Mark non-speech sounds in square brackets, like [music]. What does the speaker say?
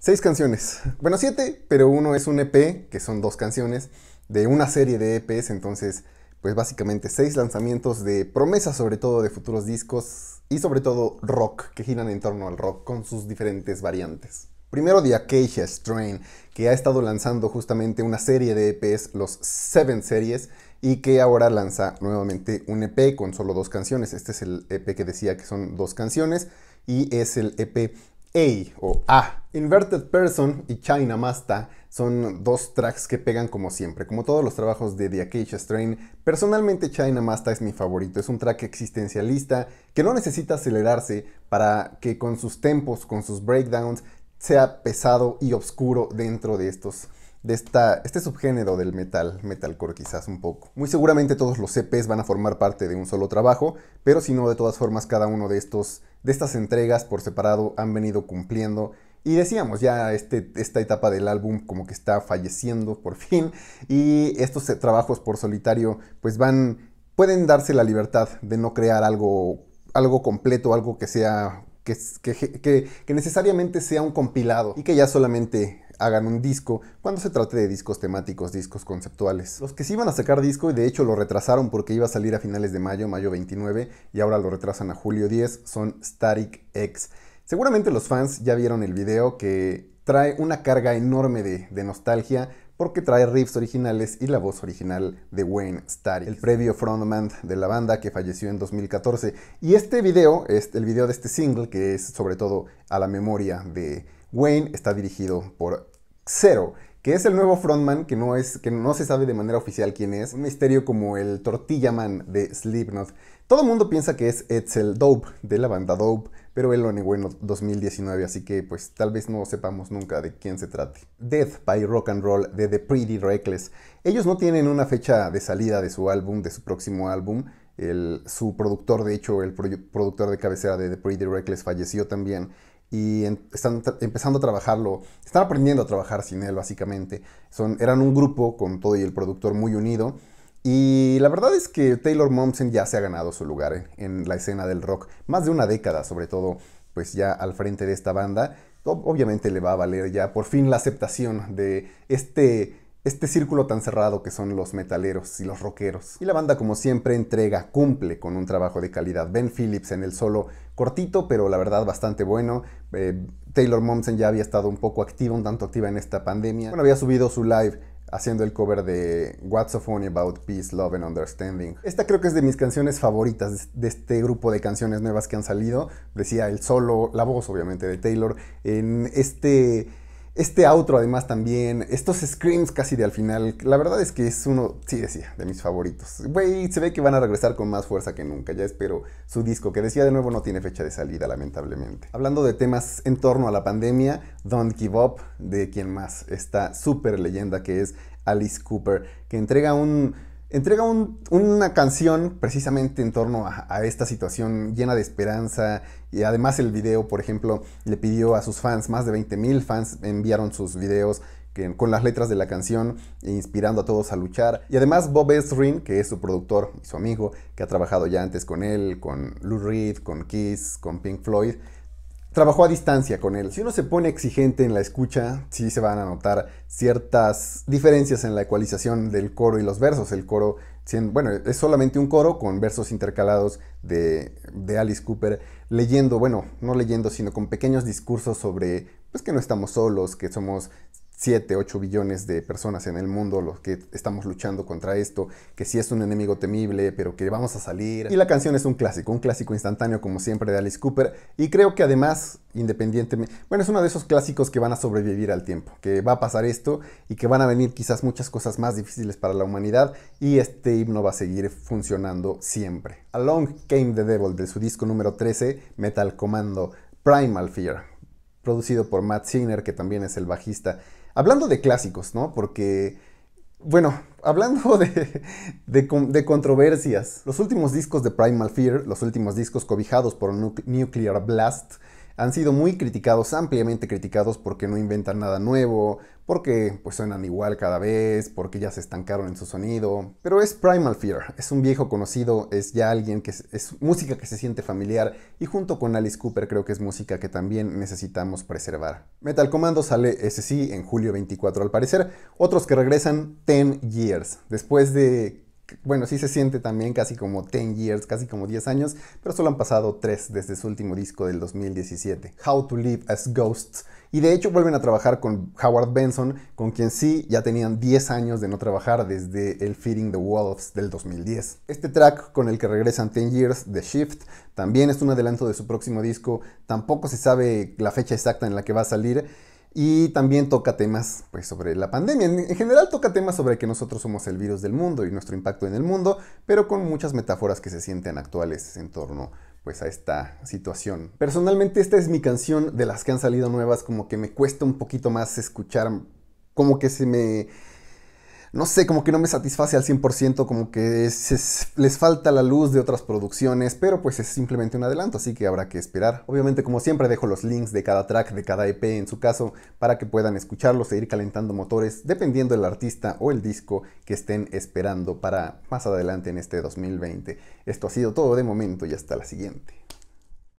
Seis canciones. Bueno, siete, pero uno es un EP, que son dos canciones, de una serie de EPs. Entonces, pues básicamente seis lanzamientos de promesas, sobre todo de futuros discos y sobre todo rock, que giran en torno al rock con sus diferentes variantes. Primero de Acacia Strain, que ha estado lanzando justamente una serie de EPs, los Seven Series, y que ahora lanza nuevamente un EP con solo dos canciones. Este es el EP que decía que son dos canciones y es el EP a o A. Inverted Person y China Masta son dos tracks que pegan como siempre, como todos los trabajos de The Acacia Strain. Personalmente China Masta es mi favorito, es un track existencialista que no necesita acelerarse para que con sus tempos, con sus breakdowns, sea pesado y oscuro dentro de estos de esta, este subgénero del metal, metalcore quizás un poco. Muy seguramente todos los EPs van a formar parte de un solo trabajo, pero si no, de todas formas cada uno de, estos, de estas entregas por separado han venido cumpliendo. Y decíamos ya este, esta etapa del álbum como que está falleciendo por [laughs] fin y estos trabajos por solitario pues van, pueden darse la libertad de no crear algo, algo completo, algo que sea que, que, que, necesariamente sea un compilado y que ya solamente hagan un disco cuando se trate de discos temáticos, discos conceptuales. Los que sí iban a sacar disco y de hecho lo retrasaron porque iba a salir a finales de mayo, mayo 29, y ahora lo retrasan a julio 10, son Static X. Seguramente los fans ya vieron el video que trae una carga enorme de, nostalgia porque trae riffs originales y la voz original de Wayne Static, el previo frontman de la banda que falleció en 2014. Y este video, es este, el video de este single, que es sobre todo a la memoria de Wayne está dirigido por Zero, que es el nuevo frontman que no, es, que no se sabe de manera oficial quién es, un misterio como el Tortilla Man de Slipknot. Todo el mundo piensa que es Edsel Dope de la banda Dope, pero él lo negó en 2019, así que pues tal vez no sepamos nunca de quién se trate. Death by Rock and Roll de The Pretty Reckless. Ellos no tienen una fecha de salida de su álbum, de su próximo álbum. El, su productor, de hecho, el productor de cabecera de The Pretty Reckless falleció también y están empezando a trabajarlo, están aprendiendo a trabajar sin él básicamente. Son, eran un grupo con todo y el productor muy unido y la verdad es que Taylor Momsen ya se ha ganado su lugar en la escena del rock, más de una década sobre todo, pues ya al frente de esta banda. Obviamente le va a valer ya por fin la aceptación de este este círculo tan cerrado que son los metaleros y los rockeros. Y la banda como siempre entrega, cumple con un trabajo de calidad. Ben Phillips en el solo cortito, pero la verdad bastante bueno. Eh, Taylor Momsen ya había estado un poco activa, un tanto activa en esta pandemia. Bueno, había subido su live haciendo el cover de What's So Funny About Peace, Love and Understanding. Esta creo que es de mis canciones favoritas de este grupo de canciones nuevas que han salido. Decía el solo, la voz obviamente de Taylor en este este outro además también, estos screams casi de al final, la verdad es que es uno, sí decía, de mis favoritos. Güey, se ve que van a regresar con más fuerza que nunca, ya espero su disco, que decía de nuevo no tiene fecha de salida, lamentablemente. Hablando de temas en torno a la pandemia, Don't Give Up, de quien más, esta super leyenda que es Alice Cooper, que entrega un entrega una canción precisamente en torno a, esta situación llena de esperanza y además el video, por ejemplo, le pidió a sus fans, más de mil fans enviaron sus videos con las letras de la canción, e inspirando a todos a luchar. Y además Bob Ezrin que es su productor y su amigo, que ha trabajado ya antes con él, con Lou Reed, con Kiss, con Pink Floyd, trabajó a distancia con él. Si uno se pone exigente en la escucha, sí se van a notar ciertas diferencias en la ecualización del coro y los versos. El coro, bueno, es solamente un coro con versos intercalados de, de Alice Cooper, leyendo, bueno, no leyendo, sino con pequeños discursos sobre, pues que no estamos solos, que somos 7, 8 billones de personas en el mundo los que estamos luchando contra esto, que sí es un enemigo temible, pero que vamos a salir. Y la canción es un clásico, un clásico instantáneo como siempre de Alice Cooper, y creo que además, independientemente, bueno, es uno de esos clásicos que van a sobrevivir al tiempo, que va a pasar esto y que van a venir quizás muchas cosas más difíciles para la humanidad, y este himno va a seguir funcionando siempre. Along Came the Devil de su disco número 13, Metal Commando, Primal Fear, producido por Matt Singer, que también es el bajista Hablando de clásicos, ¿no? Porque, bueno, hablando de, controversias, los últimos discos de Primal Fear, los últimos discos cobijados por Nuclear Blast, han sido muy criticados, ampliamente criticados porque no inventan nada nuevo, porque pues suenan igual cada vez, porque ya se estancaron en su sonido, pero es Primal Fear, es un viejo conocido, es ya alguien que es, música que se siente familiar y junto con Alice Cooper creo que es música que también necesitamos preservar. Metal Commando sale ese sí en julio 24 al parecer, otros que regresan 10 Years, después de bueno, sí se siente también casi como 10 years, casi como 10 años, pero solo han pasado 3 desde su último disco del 2017, How to Live as Ghosts. Y de hecho vuelven a trabajar con Howard Benson, con quien sí ya tenían 10 años de no trabajar desde el Feeding the Wolves del 2010. Este track con el que regresan 10 Years, The Shift, también es un adelanto de su próximo disco, tampoco se sabe la fecha exacta en la que va a salir y también toca temas pues, sobre la pandemia. En, general toca temas sobre que nosotros somos el virus del mundo y nuestro impacto en el mundo, pero con muchas metáforas que se sienten actuales en torno pues a esta situación. Personalmente esta es mi canción de las que han salido nuevas, como que me cuesta un poquito más escuchar, como que se me no sé, como que no me satisface al 100%, como que les falta la luz de otras producciones, pero pues es simplemente un adelanto, así que habrá que esperar. Obviamente, como siempre, dejo los links de cada track, de cada EP en su caso, para que puedan escucharlos e ir calentando motores, dependiendo del artista o el disco que estén esperando para más adelante en este 2020. Esto ha sido todo de momento y hasta la siguiente.